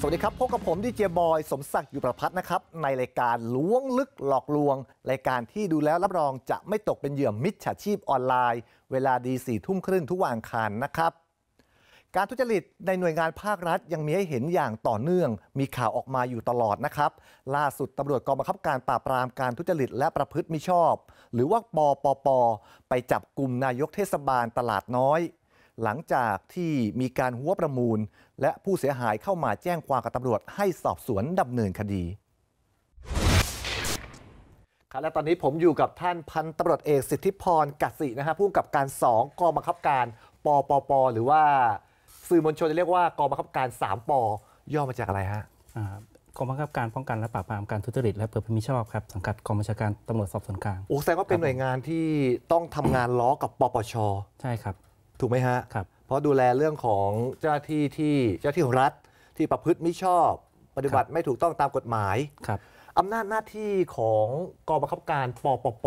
สวัสดีครับพบกับผมดีเจบอย สมศักดิ์อยู่ประพัฒนะครับ ในรายการล้วงลึกหลอกลวง รายการที่ดูแล้วรับรอง จะไม่ตกเป็นเหยื่อมิจฉาชีพออนไลน์ เวลาดีสี่ทุ่มครึ่งทุกวันัคารนะครับ การทุจริตในหน่วยงานภาครัฐยังมีให้เห็นอย่างต่อเนื่อง มีข่าวออกมาอยู่ตลอดนะครับ ล่าสุดตำรวจกองบังคับการปราบปรามการ ทุจริตและประพฤติมิชอบ หรือว่าปปปไปจับกลุ่มนายกเทศบาลตลาดน้อย หลังจากที่มีการหัวประมูลและผู้เสียหายเข้ามาแจ้งความกับตำรวจให้สอบสวนดำเนินคดี ครับและตอนนี้ผมอยู่กับท่านพันตำรวจเอกสิทธิพรกัสินะฮะผู้กับการ2กองบังคับการปปปหรือว่า สื่อมวลชนจะเรียกว่ากองบังคับการ 3ปย่อมาจากอะไรฮะกองบังคับการป้องกันและปราบปรามการทุจริตและปิดพฤติมิชอบครับสังกัดกองบัญชาการตำรวจสอบสวนกลางโอ้แสดงว่าเป็นหน่วยงานที่ต้องทำงานล้อกับปปช ใช่ครับ ถูกไหมฮะครับเพราะดูแลเรื่องของเจ้าหน้าที่ที่เจ้าหน้าที่ของรัฐที่ประพฤติไม่ชอบปฏิบัติไม่ถูกต้องตามกฎหมายครับอำนาจหน้าที่ของกองบังคับการปปป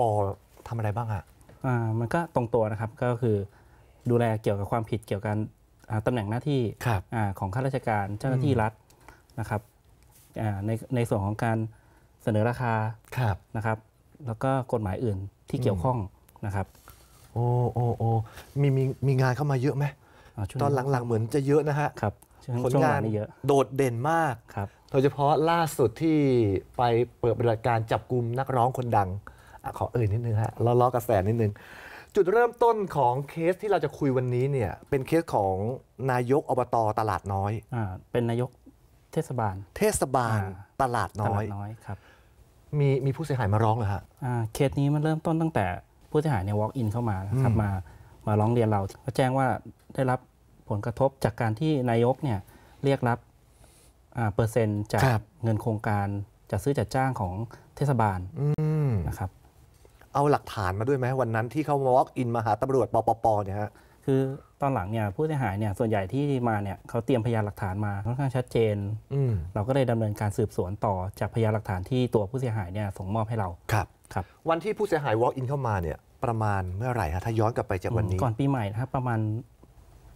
ทำอะไรบ้างอะอ่ะมันก็ตรงตัวนะครับก็คือดูแลเกี่ยวกับความผิดเกี่ยวกับตำแหน่งหน้าที่ของข้าราชการเจ้าหน้าที่รัฐนะครับในในส่วนของการเสนอราคาครับนะครับ แล้วก็กฎหมายอื่นที่เกี่ยวข้องนะครับ โอ้โอ้โอ้มีมีมีงานเข้ามาเยอะไหมตอนหลังๆเหมือนจะเยอะนะฮะครับผลงานเยอะโดดเด่นมากครับโดยเฉพาะล่าสุดที่ไปเปิดบริการจับกลุ่มนักร้องคนดังอขอเอ่ยนิดนึงฮะล้อล้อกระแสนิดนึงจุดเริ่มต้นของเคสที่เราจะคุยวันนี้เนี่ยเป็นเคสของนายกอบตตลาดน้อยอเป็นนายกเทศบาล เทศบาลตลาดน้อยน้อยครับ มีมีผู้เสียหายมาร้องเหรอฮะอะเคสนี้มันเริ่มต้นตั้งแต่ผู้เสียหายเนี่ยวอล์กอินเข้ามาครับมามาร้องเรียนเราก็แจ้งว่าได้รับผลกระทบจากการที่นายกเนี่ยเรียกรับเปอร์เซ็นต์จากเงินโครงการจัดซื้อจัดจ้างของเทศบาลนะครับ เอาหลักฐานมาด้วยไหมวันนั้นที่เขา walk in มาหาตำรวจปปปเนี่ยฮะคือตอนหลังเนี่ยผู้เสียหายเนี่ยส่วนใหญ่ที่มาเนี่ยเขาเตรียมพยานหลักฐานมาค่อนข้างชัดเจนเราก็เลยดำเนินการสืบสวนต่อจากพยานหลักฐานที่ตัวผู้เสียหายเนี่ยส่งมอบให้เราครับ ครับ วันที่ผู้เสียหาย walk in เข้ามาเนี่ย ประมาณเมื่อไหร่ฮะถ้าย้อนกลับไปจากวันนี้ก่อนปีใหม่นะครับ ประมาณ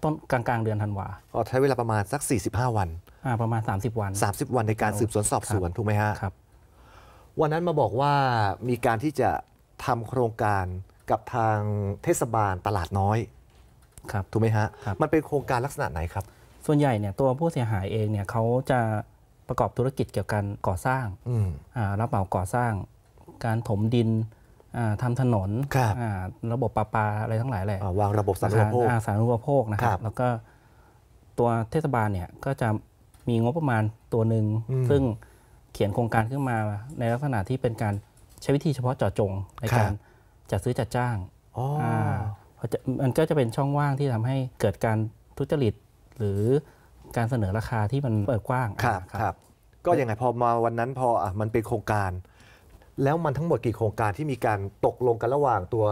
ต้นกลางๆ เดือนธันวาอ๋อใช้เวลาประมาณสัก 45 วันอ่าประมาณ 30 วัน 30 วันในการสืบสวนสอบสวน ถูกไหมฮะครับวันนั้นมาบอกว่ามีการที่จะทำโครงการกับทางเทศบาลตลาดน้อยครับถูกไหมฮะ มันเป็นโครงการลักษณะไหนครับ ส่วนใหญ่เนี่ยตัวผู้เสียหายเองเนี่ยเขาจะประกอบธุรกิจเกี่ยวกับการก่อสร้างรับเหมาก่อสร้างการถมดินทำถนน ระบบประปาอะไรทั้งหลายแหละวางระบบสาธารณูปโภค สาธารณูปโภคนะครับ แล้วก็ตัวเทศบาลเนี่ยก็จะมีงบประมาณตัวหนึ่งซึ่งเขียนโครงการขึ้นมาในลักษณะที่เป็นการใช้วิธีเฉพาะเจาะจง ในการจัดซื้อจัดจ้างมันก็จะเป็นช่องว่างที่ทำให้เกิดการทุจริต หรือการเสนอราคาที่มันเปิดกว้างครับก็ยังไงพอมาวันนั้นพอมันเป็นโครงการแล้วมันทั้งหมดกี่โครงการที่มีการตกลงกันระหว่างตัว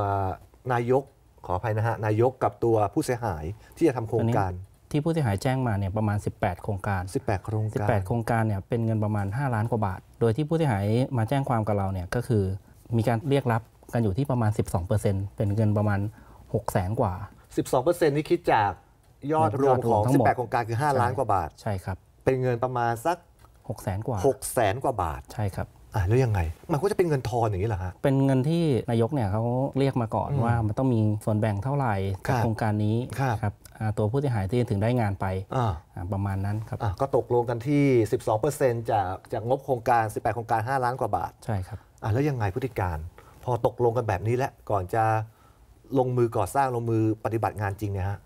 นายกขออภัยนะฮะนายกกับตัวผู้เสียหายที่จะทำโครงการ ที่ผู้เสียหายแจ้งมาเนี่ยประมาณ18โครงการ18โครงการ18โครงการเนี่ยเป็นเงินประมาณ 5 ล้านกว่าบาท โดยที่ผู้เสียหายมาแจ้งความกับเราเนี่ยก็คือมีการเรียกรับกันอยู่ที่ประมาณ12%เป็นเงินประมาณ 6 0แสนกว่า12%นี่คิดจากยอดรวมของ18โครงการคือ 5 ล้านกว่าบาทใช่ครับเป็นเงินประมาณสัก 6 0แสนกว่า6 0แสนกว่าบาทใช่ครับอ่าแล้วยังไง มันก็จะเป็นเงินทอนอย่างนี้เหรอฮะเป็นเงินที่นายกเนี่ยเขาเรียกมาก่อนว่ามันต้องมีส่วนแบ่งเท่าไหร่กับโครงการนี้ครับตัวผู้เสียหายที่ถึงได้งานไป ประมาณนั้นครับก็ตกลงกันที่ 12%จากจากงบโครงการ18โครงการ5ล้านกว่าบาท ใช่ครับอ่าแล้วยังไงพฤติการ พอตกลงกันแบบนี้แล้วก่อนจะลงมือก่อสร้างลงมือปฏิบัติงานจริงเนี่ยฮะ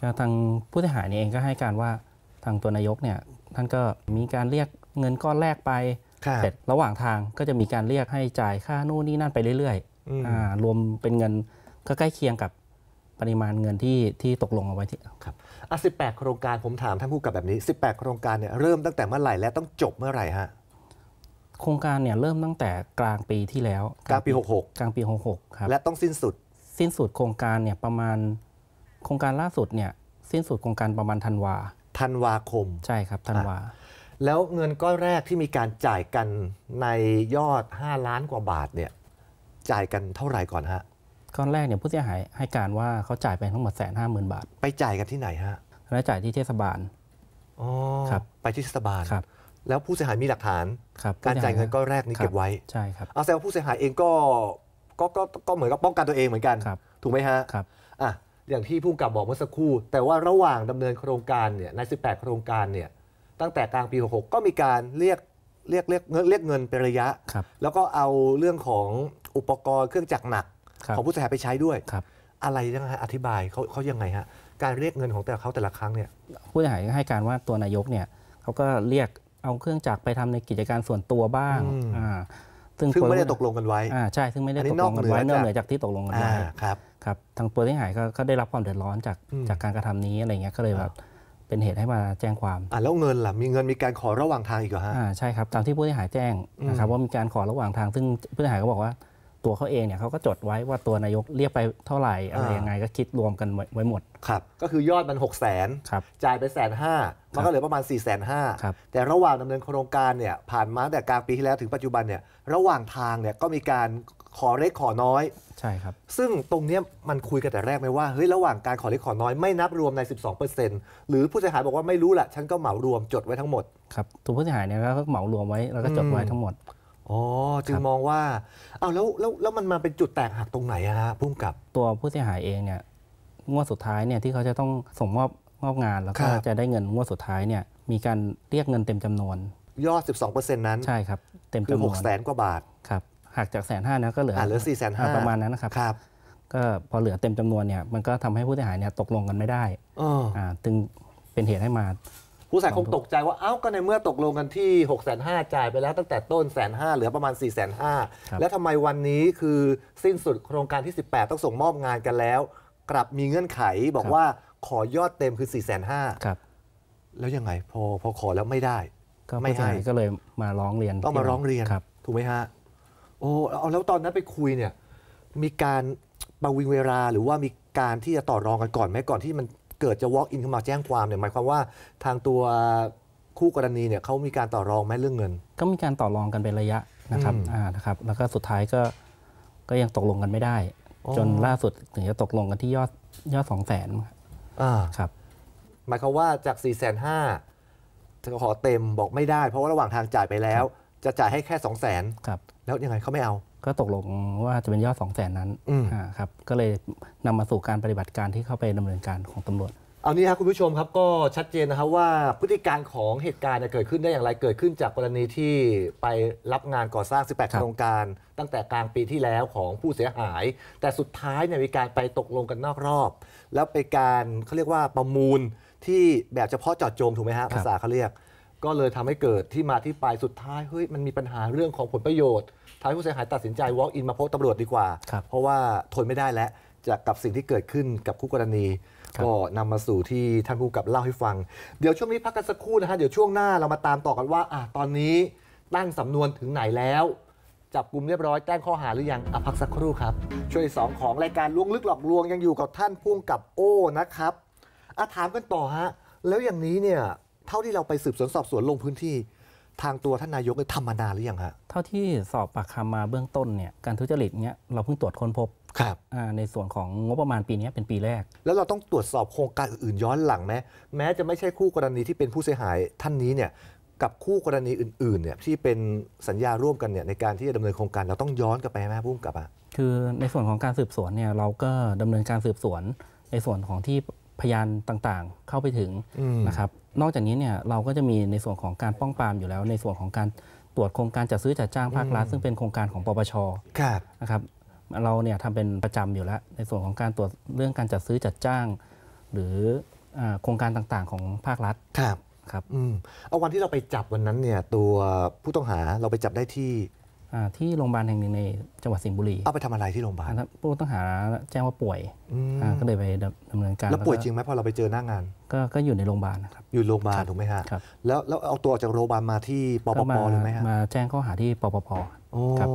ก็ทางผู้เสียหายเนี่ยเองก็ให้การว่าทางตัวนายกเนี่ยท่านก็มีการเรียกเงินก้อนแรกไปเสร็จระหว่างทางก็จะมีการเรียกให้จ่ายค่านู่นนี่นั่นไปเรื่อยๆรวมเป็นเงินก็ใกล้เคียงกับปริมาณเงินที่ที่ตกลงเอาไว้ที่ครับอ่ะสิโครงการผมถามท่านผู้กับแบบนี้18 โครงการเนี่ยเริ่มตั้งแต่เมื่อไหร่และต้องจบเมื่อไหร่ฮะโครงการเนี่ยเริ่มตั้งแต่กลางปีที่แล้วกลางปี66กลางปี66 ครับและต้องสิ้นสุดสิ้นสุดโครงการเนี่ยประมาณโครงการล่าสุดเนี่ย สิ้นสุดโครงการประมาณธันวาธันวาคมใช่ครับธันวาแล้วเงินก้อนแรกที่มีการจ่ายกันในยอด 5 ล้านกว่าบาทเนี่ยจ่ายกันเท่าไหร่ก่อนฮะก้อนแรกเนี่ยผู้เสียหายให้การว่าเขาจ่ายไปทั้งหมดแสนห้าหมื่นบาท ไปจ่ายกันที่ไหนฮะแล้วจ่ายที่เทศบาลครับไปที่เทศบาลครับ แล้วผู้เสียหายมีหลักฐาน การจ่ายเงินก้อนแรกนี้เก็บไว้ใช่ครับเอาแสดงว่าผู้เสียหายเองก็ก็ก็ก็เหมือนกับป้องกันตัวเองเหมือนกันถูกไหมฮะครับอ่ะอย่างที่ผู้กับบอกเมื่อสักครู่ แต่ว่าระหว่างดำเนินโครงการเนี่ยใน 18 โครงการเนี่ยตั้งแต่กลางปี 66 ก็มีการเรียกเรียกเรียกเรียกเงินเป็นระยะ แล้วก็เอาเรื่องของอุปกรณ์เครื่องจักรหนัก ของผู้เสียหายไปใช้ด้วยอะไรังไงอธิบายเขาเขายังไงฮะ การเรียกเงินของแต่เขาแต่ละครั้งเนี่ยผู้เสียหายให้การว่าตัวนายกเนี่ยเขาก็เรียกเอาเครื่องจักรไปทำในกิจการส่วนตัวบ้างอ่าซึ่งไม่ได้ตกลงกันไว้อ่าใช่ ซึ่งไม่ได้ตกลงกันไว้นอกเหนือจากที่ตกลงกันไว้ครับ ครับ ทางผู้เสียหายก็ได้รับความเดือดร้อนจากจากการกระทำนี้อะไรเงี้ย ก็เลยแบบเป็นเหตุให้มาแจ้งความอ่าแล้วเงินล่ะมีเงินมีการขอระหว่างทางอีกเหรอฮะอ่าใช่ครับ ตามที่ผู้เสียหายแจ้งนะครับว่ามีการขอระหว่างทางซึ่งผู้เสียหายก็บอกว่าตัวเขาเองเนี่ยเขาก็จดไว้ว่าตัวนายกเรียกไปเท่าไหร่อะไรยังไงก็คิดรวมกันไว้หมดครับก็คือยอดมัน 6 0 0 0 0 0จ่ายไปแสนห้ามันก็เหลือประมาณ4ี่แสนห้าแต่ระหว่างดำเนินโครงการเนี่ยผ่านมาแต่กลางปีที่แล้วถึงปัจจุบันเนี่ยระหว่างทางเนี่ยก็มีการขอเล็กขอน้อยใช่ครับ ซึ่งตรงนี้มันคุยกันแต่แรกไหมว่าเฮ้ยระหว่างการขอเล็กขอน้อยไม่นับรวมใน 12%หรือผู้เสียหายบอกว่าไม่รู้แหละฉันก็เหมารวมจดไว้ทั้งหมดครับตัวผู้เสียหายเนี่ยก็เหมารวมไว้แล้วก็จดไว้ทั้งหมดอ๋อจึงมองว่าเอาแล้วแล้วแล้วมันมาเป็นจุดแตกหักตรงไหนฮะพุ่งกับตัวผู้เสียหายเองเนี่ยงวดสุดท้ายเนี่ยที่เขาจะต้องส่งมอบมอบงานแล้วก็จะได้เงินงวดสุดท้ายเนี่ยมีการเรียกเงินเต็มจำนวน ยอด12%นั้นใช่ครับเต็มจำนวนหกแสนกว่าบาทหักจากแสนห้านะก็เหลือเหลือสี่แสนห้าประมาณนั้นนะครับครับ ก็พอเหลือเต็มจำนวนเนี่ยมันก็ทำให้ผู้เสียหายเนี่ยตกลงกันไม่ได้อ่าจึงเป็นเหตุให้มา ผู้เสียหายคงตกใจว่าเอ้าก็ในเมื่อตกลงกันที่6กแสนห้าจ่ายไปแล้ว ตั้งแต่ต้นแสนห้าเหลือประมาณ4ี่แสนห้าแล้วทำไมวันนี้คือสิ้นสุดโครงการที่ 18 ต้องส่งมอบงานกันแล้ว กลับมีเงื่อนไขบอกว่าขอยอดเต็มคือ4ี่แสนห้าแล้วยังไงพอพอขอแล้วไม่ได้ ก็ไม่ให้ก็เลยมาร้องเรียนต้องมาร้องเรียนถูกไหมฮะโอ้เอาแล้วตอนนั้นไปคุยเนี่ย มีการประวิงเวลาหรือว่ามีการที่จะต่อรองกันก่อนไหมก่อนที่มันเกิดจะ walk in เข้ามาแจ้งความเนี่ย หมายความว่าทางตัวคู่กรณีเนี่ยเขามีการต่อรองไหมเรื่องเงิน ก็มีการต่อรองกันเป็นระยะนะครับอ่านะครับแล้วก็สุดท้ายก็ก็ยังตกลงกันไม่ได้ จนล่าสุดถึงจะตกลงกันที่ยอดยอดสองแสนครับ หมายความว่าจาก4ี่แสนห้าขอเต็มบอกไม่ได้เพราะว่าระหว่างทางจ่ายไปแล้วจะจ่ายให้แค่สองแสนครับแล้วยังไงเขาไม่เอา ก็ตกลงว่าจะเป็นยอดสองแสนนั้นครับ ก็เลยนำมาสู่การปฏิบัติการที่เข้าไปดำเนินการของตำรวจ เอานี้ครับคุณผู้ชมครับก็ชัดเจนนะครับว่าพฤติการของเหตุการณ์เกิดขึ้นได้อย่างไรเกิดขึ้นจากกรณีที่ไปรับงานก่อสร้าง 18โครงการ ตั้งแต่กลางปีที่แล้วของผู้เสียหาย แต่สุดท้ายเนี่ยมีการไปตกลงกันนอกรอบ แล้วเป็นการเขาเรียกว่าประมูลที่แบบเฉพาะเจาะจงถูกไหมฮะภาษาเขาเรียก ก็เลยทำให้เกิดที่มาที่ไปสุดท้ายเฮ้ยมันมีปัญหาเรื่องของผลประโยชน์ท้ายผู้เสียหายตัดสินใจ walk in มาพบตำรวจดีกว่า เพราะว่าทนไม่ได้แล้วจากกับสิ่งที่เกิดขึ้นกับคู่กรณี ก็นำมาสู่ที่ท่านผู้กำกับเล่าให้ฟัง เดี๋ยวช่วงนี้พักกันสักครู่นะฮะ เดี๋ยวช่วงหน้าเรามาตามต่อกันว่าอ่ะตอนนี้ตั้งสำนวนถึงไหนแล้ว จับกลุ่มเรียบร้อยแจ้งข้อหาหรือยังอ่ะพักสักครู่ครับช่วยสองของรายการลวงลึกหลอกลวงยังอยู่กับท่านผู้กับโอ้นะครับอะถามกันต่อฮะแล้วอย่างนี้เนี่ยเท่าที่เราไปสืบสวนสอบสวนลงพื้นที่ทางตัวท่านนายกทำมานานหรือยังฮะ เท่าที่สอบปากคำมาเบื้องต้นเนี่ยการทุจริตเนี้ยเราเพิ่งตรวจค้นพบครับในส่วนของงบประมาณปีนี้เป็นปีแรก แล้วเราต้องตรวจสอบโครงการอื่นย้อนหลังไหมแม้จะไม่ใช่คู่กรณีที่เป็นผู้เสียหาย ท่านนี้เนี่ยกับคู่กรณีอื่นๆเนี่ยที่เป็นสัญญาร่วมกันเนี่ยในการที่จะดำเนินโครงการเราต้องย้อนกลับไปไหมพุ่มกลับอ่ะ คือในส่วนของการสืบสวนเนี่ยเราก็ดำเนินการสืบสวนในส่วนของที่พยานต่างๆ เข้าไปถึงนะครับ นอกจากนี้เนี่ยเราก็จะมีในส่วนของการป้องปรามอยู่แล้ว ในส่วนของการตรวจโครงการจัดซื้อจัดจ้างภาครัฐซึ่งเป็นโครงการของปปชนะครับ เราเนี่ยทำเป็นประจำอยู่แล้วในส่วนของการตรวจเรื่องการจัดซื้อจัดจ้าง หรือโครงการต่างๆของภาครัฐครับครับเอาวันที่เราไปจับวันนั้นเนี่ยตัวผู้ต้องหาเราไปจับได้ที่ที่โรงพยาบาลแห่งหนึ่งในจังหวัดสิงห์บุรีเอาไปทำอะไรที่โรงพยาบาลผู้ต้องหาแจ้งว่าป่วยก็เลยไปดำเนินการแล้วป่วยจริงไหมพอเราไปเจอหน้างาน ก็อยู่ในโรงพยาบาลนะครับอยู่โรงพยาบาลถูกไหมฮะครับแล้วแล้วเอาตัวออกจากโรงพยาบาลมาที่ปปปหรือไหมฮะมาแจ้งข้อหาที่ปปปครับ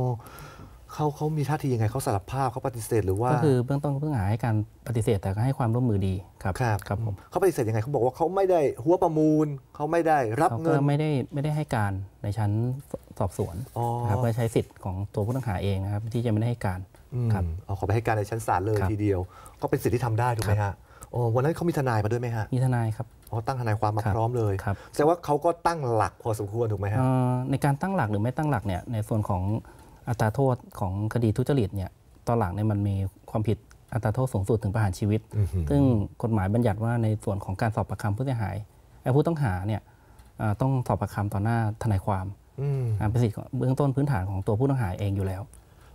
เขาเขามีท่าทียังไงเขาสารภาพเขาปฏิเสธหรือว่าก็คือเบื้องต้นเพิ่งหาให้การปฏิเสธแต่ก็ให้ความร่วมมือดีครับครับครับผมเขาปฏิเสธยังไงเขาบอกว่าเขาไม่ได้หัวประมูลเขาไม่ได้รับเงินไม่ได้ไม่ได้ให้การในชั้นสอบสวนครับ่อใช้สิทธิ์ของตัวผู้ต้องหาเองนะครับที่จะไม่ได้ให้การครับเขาขอไปให้การในชั้นศาลเลยทีเดียวก็เป็นสิทธิที่ทำได้ถูกไหมฮะโอ้วันนั้นเขามีทนายมาด้วยไหมฮะมีทนายครับเขาตั้งทนายความมาพร้อมเลยแสดงว่าเขาก็ตั้งหลักพอสมควรถูกไหมฮะในการตั้งหลักหรือไม่ตั้งหลักเนี่ยในส่วนของอัตราโทษของคดีทุจริตเนี่ย ตอนหลังเนี่ยมันมีความผิดอัตราโทษสูงสุดถึงประหารชีวิต ซึ่งกฎหมายบัญญัติว่าในส่วนของการสอบปากคำผู้เสียหายไอ้ผู้ต้องหาเนี่ยต้องสอบปากคำต่อหน้าทนายความเป็นสิทธิ์เบื้องต้นพื้นฐานของตัวผู้ต้องหาเองอยู่แล้ว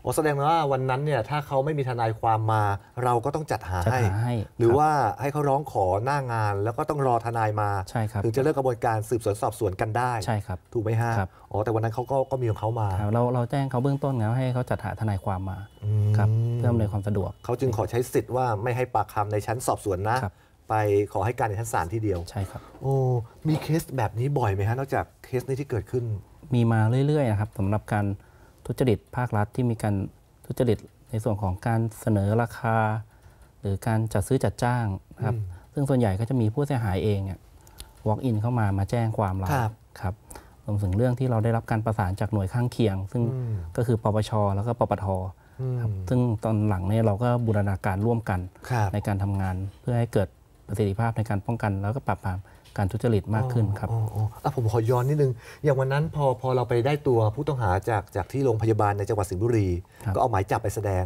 โอ้แสดงว่าวันนั้นเนี่ยถ้าเขาไม่มีทนายความมา เราก็ต้องจัดหาให้หใหหรือรว่าให้เขาร้องขอหน้างานแล้วก็ต้องรอทนายมาใช่ครับถึงจะเริ่มกระบวนการสืบสวนสอบสวนกันได้ใช่ครับ ถูกไหมฮะครับอ๋อ แต่วันนั้นเขาก็ก็มีของเขามาเราเราแจ้งเขาเบื้องต้นแล้ว ให้เขาจัดหาทนายความมาครับเพื่ออำนวยความสะดวกเขาจึงขอใช้สิทธิ์ว่าไม่ให้ปากคำในชั้นสอบสวนนะ ไปขอให้การในชั้นศาลที่เดียวใช่ครับ โอ้มีเคสแบบนี้บ่อยไหมฮะนอกจากเคสนี้ที่เกิดขึ้น มีมาเรื่อยๆครับสำหรับการุจริตภาครัฐที่มีการทุจริตในส่วนของการเสนอราคา หรือการจัดซื้อจัดจ้างครับซึ่งส่วนใหญ่ก็จะมีผู้เสียหายเองเนี่ยวอล์กอินเข้ามามาแจ้งความเราครับรวมถึงเรื่องที่เราได้รับการประสานจากหน่วยข้างเคียง ซึ่งก็คือปปช แล้วก็ปปทครับซึ่งตอนหลังเนี่ยเราก็บูรณาการร่วมกัน ในการทำงาน เพื่อให้เกิดประสิทธิภาพในการป้องกันแล้วก็ปรับปรามการทุจริตมากขึ้นครับ อ๋อผมขอย้อนนิดนึง อย่างวันนั้นพอพอเราไปได้ตัวผู้ต้องหาจากจากที่โรงพยาบาลในจังหวัดสิงห์บุรี ก็เอาหมายจับไปแสดง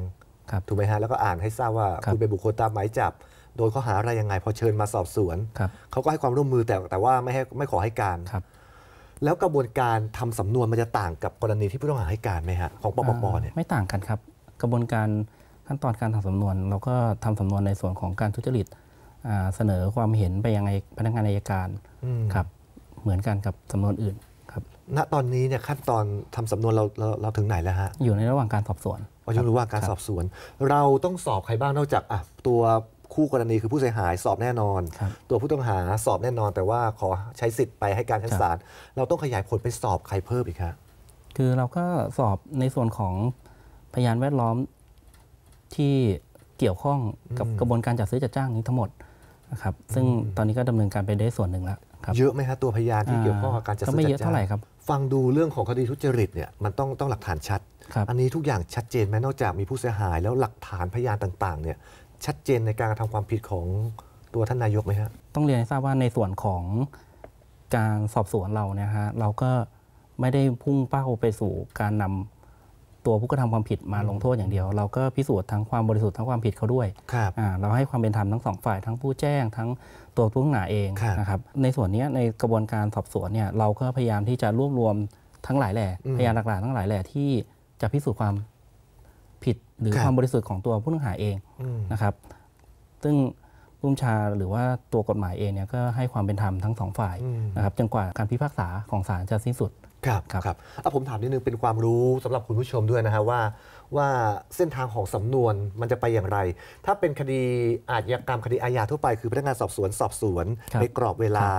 ถูกไหมฮะ แล้วก็อ่านให้ทราบว่าคุณเป็นบุคคลตามหมายจับ โดยข้อหาอะไรยังไง พอเชิญมาสอบสวน เขาก็ให้ความร่วมมือแต่แต่ว่าไม่ให้ไม่ขอให้การแล้วกระบวนการทำสำนวนมันจะต่างกับกรณีที่ผู้ต้องหาให้การไหมฮะของปปปเนี่ย ไม่ต่างกันครับ กระบวนการขั้นตอนการทำสำนวน เราก็ทำสำนวนในส่วนของการทุจริตเสนอความเห็นไปยังไงพนักงานอายการครับเหมือนกันกับสำนวนอื่นครับณตอนนี้เนี่ยขั้นตอนทำสำนวนเราเราเราถึงไหนแล้วฮะอยู่ในระหว่างการสอบสวนเราจะรู้ว่าการสอบสวน เราต้องสอบใครบ้างนอกจากตัวคู่กรณีคือผู้เสียหาย สอบแน่นอน ตัวผู้ต้องหาสอบแน่นอน แต่ว่าขอใช้สิทธิ์ไปให้การชั้นศาลเราต้องขยายผลไปสอบใครเพิ่มอีกครับคือเราก็สอบในส่วนของพยานแวดล้อมที่เกี่ยวข้องกับกระบวนการจัดซื้อจัดจ้างนี้ทั้งหมดครับซึ่งตอนนี้ก็ดำเนินการไปได้ส่วนหนึ่งแล้วครับ เยอะไหมฮะตัวพยานที่เกี่ยวข้องกับการจัดซื้อจัดจ้างก็ไม่เยอะเท่าไหร่ครับฟังดูเรื่องของคดีทุจริตเนี่ยมันต้องต้องหลักฐานชัด อันนี้ทุกอย่างชัดเจนไหมนอกจากมีผู้เสียหายแล้วหลักฐานพยานต่าง ๆ เนี่ยชัดเจนในการทำทำความผิดของตัวท่านนายกไหมฮะต้องเรียนให้ทราบว่าในส่วนของการสอบสวนเราเนี่ยฮะเราก็ไม่ได้พุ่งเป้าไปสู่การนำตัวผู้กระทำความผิดมาลงโทษอย่างเดียว เราก็พิสูจน์ทั้งความบริสุทธิ์ทั้งความผิดเขาด้วยเราให้ความเป็นธรรมทั้งสองฝ่าย ทั้งผู้แจ้งทั้งตัวผู้หนาเองนะครับในส่วนนี้ในกระบวนการสอบสวนเนี่ยเราก็พยายามที่จะรวบรวมทั้งหลายแหล่พยานหลักฐานทั้งหลายแหล่ที่จะพิสูจน์ความผิดหรือความบริสุทธิ์ของตัวผู้ต้องหาเองนะครับ ซึ่งผู้ญชาหรือว่าตัวกฎหมายเองเนี่ยก็ให้ความเป็นธรรมทั้งสองฝ่ายนะครับจนกว่าการพิพากษาของศาลจะสิ้นสุดครับครับเอ่ะผมถามนิดนึงเป็นความรู้สำหรับคุณผู้ชมด้วยนะฮะว่า ว่าเส้นทางของสำนวนมันจะไปอย่างไร ถ้าเป็นคดีอาญากรรมคดีอาญาทั่วไปคือพนักงานสอบสวนสอบสวนในกรอบเวลา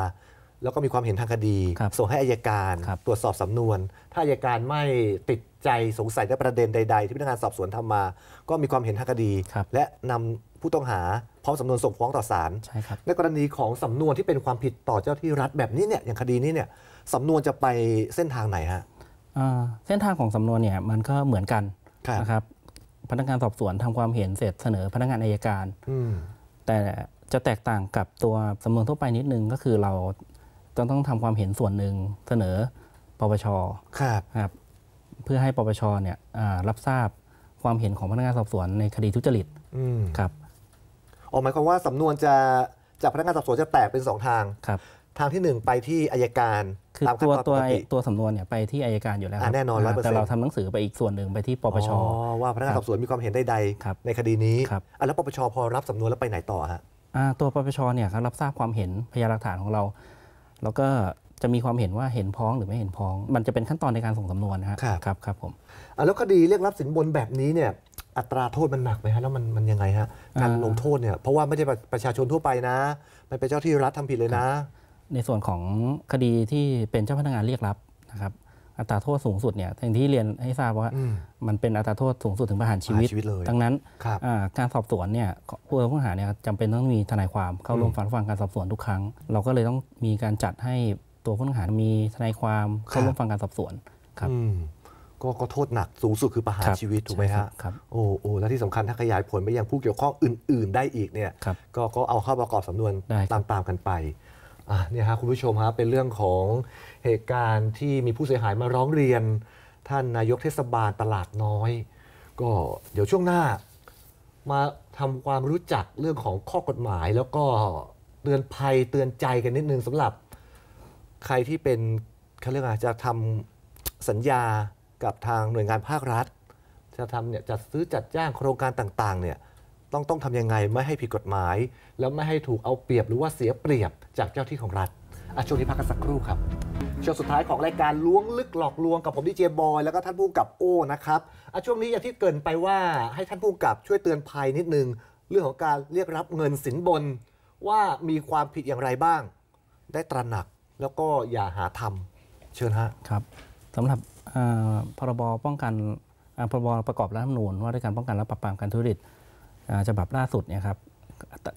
แล้วก็มีความเห็นทางคดีส่งให้อายการ ตรวจสอบสำนวน ถ้าอายการไม่ติดใจสงสัยในประเด็นใดๆ ที่พนักงานสอบสวนทำมา ก็มีความเห็นทางคดี และนำผู้ต้องหาพร้อมสำนวนส่งฟ้องต่อศาลใรในกรณีของสำนวนที่เป็นความผิดต่อเจ้าที่รัฐแบบนี้เนี่ยอย่างคดีนี้เนี่ยสำนวนจะไปเส้นทางไหนฮะเส้นทางของสำนวนเนี่ย มันก็เหมือนกันนะครับ พนักงานสอบสวนทำความเห็นเสร็จเสนอพนักงานอายการ แต่จะแตกต่างกับตัวสำนวนทั่วไปนิดนึง ก็คือเราจะต้องทำความเห็นส่วนหนึ่งเสนอปปชครับครับ เพื่อให้ปปช เนี่ยรับทราบความเห็นของพนักงานสอบสวนในคดีทุจริตครับ ออกหมายความว่าสำนวนจะจากพนักงานสอบสวนจะแตกเป็นสองทางครับทางที่1ไปที่อายการคือตัวตัวตัวสำนวนเนี่ยไปที่อายการอยู่แล้วแน่นอนร้อยเปอร์เซ็นต์แต่เราทำหนังสือไปอีกส่วนหนึ่งไปที่ปปชว่าพนักงานสอบสวนมีความเห็นใดๆในคดีนี้ัแล้วปปชพอรับสำนวนแล้วไปไหนต่อฮะตัวปปชเนี่ยเขารับทราบความเห็นพยานหลักฐานของเรา แล้วก็จะมีความเห็นว่าเห็นพ้องหรือไม่เห็นพ้อง มันจะเป็นขั้นตอนในการส่งสำนวนนะครับครับครับผม แล้วคดีเรียกรับสินบนแบบนี้เนี่ย อัตราโทษมันหนักไหมฮะแล้วมันมันยังไงฮะ การลงโทษเนี่ย เพราะว่าไม่ใช่ประชาชนทั่วไปนะมันเป็นเจ้าที่รัฐทำผิดเลยนะในส่วนของคดีที่เป็นเจ้าพนักงานเรียกรับนะครับ อัตราโทษสูงสุดเนี่ยอย่างที่เรียนให้ทราบว่า มันเป็น อัตราโทษสูงสุดถึงประหารชีวิตดังนั้นการสอบสวนเนี่ยผู้ต้องหาเนี่ยจำเป็นต้องมีทนายความเข้าร่วมฟังการสอบสวนทุกครั้ง เราก็เลยต้องมีการจัดให้ตัวผู้ต้องหามีทนายความเข้าร่วมฟังการสอบสวนครับก็ก็โทษหนักสูงสุดคือประหารชีวิตถูกไหมฮะโอ้โอ้และที่สำคัญถ้าขยายผลไปยังผู้เกี่ยวข้องอื่นๆ ได้อีกเนี่ยก็ก็เอาเข้าประกอบสำนวนตามๆกันไปเนี่ยฮะคุณผู้ชมฮะเป็นเรื่องของเหตุการณ์ที่มีผู้เสียหายมาร้องเรียน ท่านนายกเทศบาลตลาดน้อย ก็เดี๋ยวช่วงหน้ามาทำความรู้จักเรื่องของข้อกฎหมาย แล้วก็เตือนภัยเตือนใจกันนิดนึงสำหรับใครที่เป็นเขาเรียกว่าจะทำสัญญากับทางหน่วยงานภาครัฐ จะทำเนี่ยจัดซื้อจัดจ้างโครงการต่าง ๆเนี่ยต้องต้องทำยังไงไม่ให้ผิดกฎหมาย แล้วไม่ให้ถูกเอาเปรียบหรือว่าเสียเปรียบจากเจ้าที่ของรัฐอาช่วงนี้พักกันสักครู่ครับ ช่วงสุดท้ายของรายการล้วงลึกหลอกลวงกับผมดีเจบอย แล้วก็ท่านผู้กับโอ้นะครับอาช่วงนี้อย่างที่เกินไปว่าให้ท่านผู้กับช่วยเตือนภัยนิดนึงเรื่องของการเรียกรับเงินสินบน ว่ามีความผิดอย่างไรบ้าง ได้ตระหนักแล้วก็อย่าหาทำเชิญฮะครับสำหรับพรบป้องกันพรบประกอบรัฐธรรมนูญว่าด้วยการป้องกันและปราบปรามการทุจริตฉบับล่าสุดเนี่ยครับ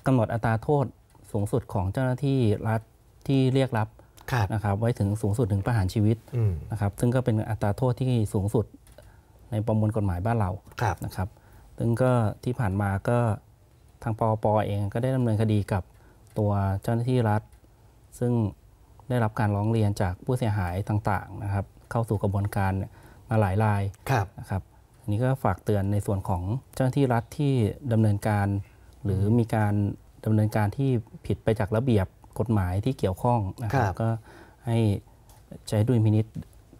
กำหนดอัตราโทษสูงสุดของเจ้าหน้าที่รัฐที่เรียกรับนะครับไว้ถึงสูงสุดถึงประหารชีวิตนะครับ ซึ่งก็เป็นอัตราโทษที่สูงสุดในประมวลกฎหมายบ้านเรานะครับซึ่งก็ที่ผ่านมาก็ทางปปอเอง ก็ได้ดำเนินคดีกับตัวเจ้าหน้าที่รัฐ ซึ่งได้รับการร้องเรียนจากผู้เสียหายต่างๆนะครับ เข้าสู่กระบวนการมาหลายรายนะครับันนี้ก็ฝากเตือนในส่วนของเจ้าหน้าที่รัฐที่ดำเนินการหรือมีการดำเนินการที่ผิดไปจากระเบียบกฎหมายที่เกี่ยวข้องนะครับก็ให้ใช้ดุลพินิษ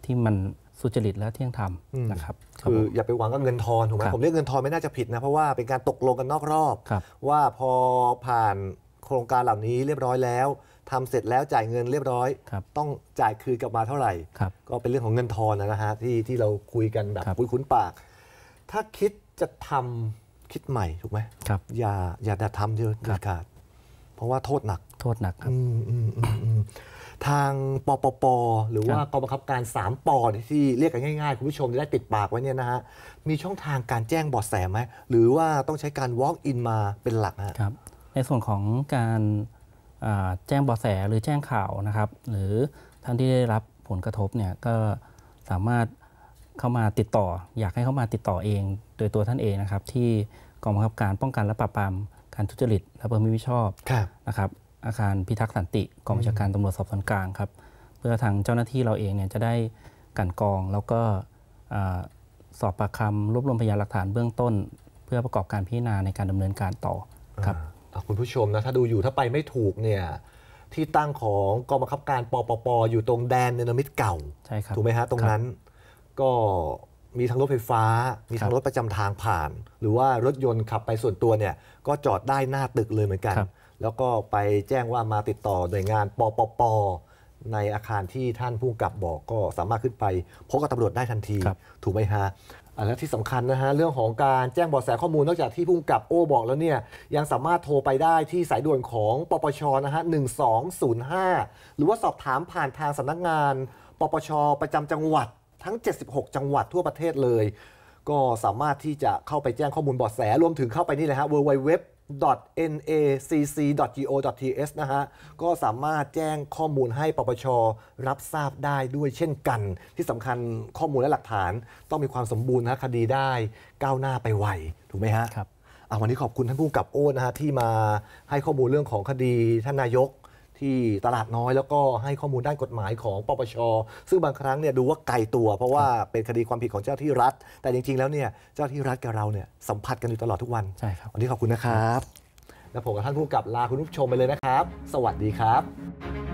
ที่มันสุจริตและเที่ยงธรรมนะครับคืออย่าไปหวังกับเงินทอนถูกไหมผมเรียกเงินทอนไม่น่าจะผิดนะเพราะว่าเป็นการตกลงกันนอกรอบ ว่าพอผ่านโครงการเหล่านี้เรียบร้อยแล้ว ทำเสร็จแล้วจ่ายเงินเรียบร้อย ต้องจ่ายคืนกลับมาเท่าไหร่ ก็เป็นเรื่องของเงินทอนนะฮะที่ที่เราคุยกันแบบคุยคุ้นปากถ้าคิดจะทำคิดใหม่ ถูกไหมครับ อย่าอย่าแต่ทำเดียวะดดขาดเพราะว่าโทษหนักโทษหนักครับทางปปปหรือว่ากองบังคับการ 3ปอที่เรียกกันง่ายๆ คุณผู้ชมได้ติดปากไว้เนี่ยนะฮะมีช่องทางการแจ้งบอดแสไหมหรือว่าต้องใช้การ walk in มาเป็นหลักครับ ในส่วนของการแจ้งบอดแสหรือแจ้งข่าวนะครับ หรือท่านที่ได้รับผลกระทบเนี่ยก็สามารถเข้ามาติดต่ออยากให้เข้ามาติดต่อเองโดยตัวท่านเองนะครับ ที่กองบังคับการป้องกันและปราบปรามการทุจริตและประพฤติมิชชอบนะครับอาคารพิทักษ์สันติ กองบัญชาการตำรวจสอบสวนกลางครับเพื่อทางเจ้าหน้าที่เราเองเนี่ยจะได้กันกองแล้วก็สอบปากคำรวบรวมพยานหลักฐานเบื้องต้น เพื่อประกอบการพิจารณาในการดำเนินการต่อครับคุณผู้ชมนะถ้าดูอยู่ถ้าไปไม่ถูกเนี่ยที่ตั้งของกองบังคับการปปปอยู่ตรงแดนเนนมิตรเก่าใช่ครับถูกไหมฮะตรงนั้นก็มีทั้งรถไฟฟ้า มีทั้งรถประจำทางผ่าน หรือว่ารถยนต์ขับไปส่วนตัวเนี่ย ก็จอดได้หน้าตึกเลยเหมือนกัน แล้วก็ไปแจ้งว่ามาติดต่อหน่วยงานปปปในอาคารที่ท่านผู้กับบอกก็สามารถขึ้นไปพบกับตำรวจได้ทันที ถูกไหมฮะอันแล้วที่สำคัญนะฮะ เรื่องของการแจ้งบอแสข้อมูล นอกจากที่ผู้กับโอ้บอกแล้วเนี่ย ยังสามารถโทรไปได้ที่สายด่วนของ ปปชนะฮะ1205 หรือว่าสอบถามผ่านทางสำนักงาน ปปชประจำจังหวัดทั้ง 76 จังหวัดทั่วประเทศเลย ก็สามารถที่จะเข้าไปแจ้งข้อมูลบอดแส รวมถึงเข้าไปนี่เลยฮะ www .nacc.go.th นะฮะ ก็สามารถแจ้งข้อมูลให้ปปชรับทราบได้ด้วยเช่นกันที่สำคัญข้อมูลและหลักฐาน ต้องมีความสมบูรณ์นะคดีได้ก้าวหน้าไปไวถูกไหมฮะครับวันนี้ขอบคุณท่านผู้กับโอ้นะฮะที่มาให้ข้อมูลเรื่องของคดีท่านนายกที่ตลาดน้อยแล้วก็ให้ข้อมูลด้านกฎหมายของ ปปช ซึ่งบางครั้งเนี่ยดูว่าไกลตัว เพราะว่าเป็นคดีความผิดของเจ้าที่รัฐ แต่จริงๆแล้วเนี่ยเจ้าที่รัฐกับเราเนี่ยสัมผัสกันอยู่ตลอดทุกวัน ใช่ครับ วันนี้ขอบคุณนะครับ และผมกับท่านผู้กับลาคุณผู้ชมไปเลยนะครับ สวัสดีครับ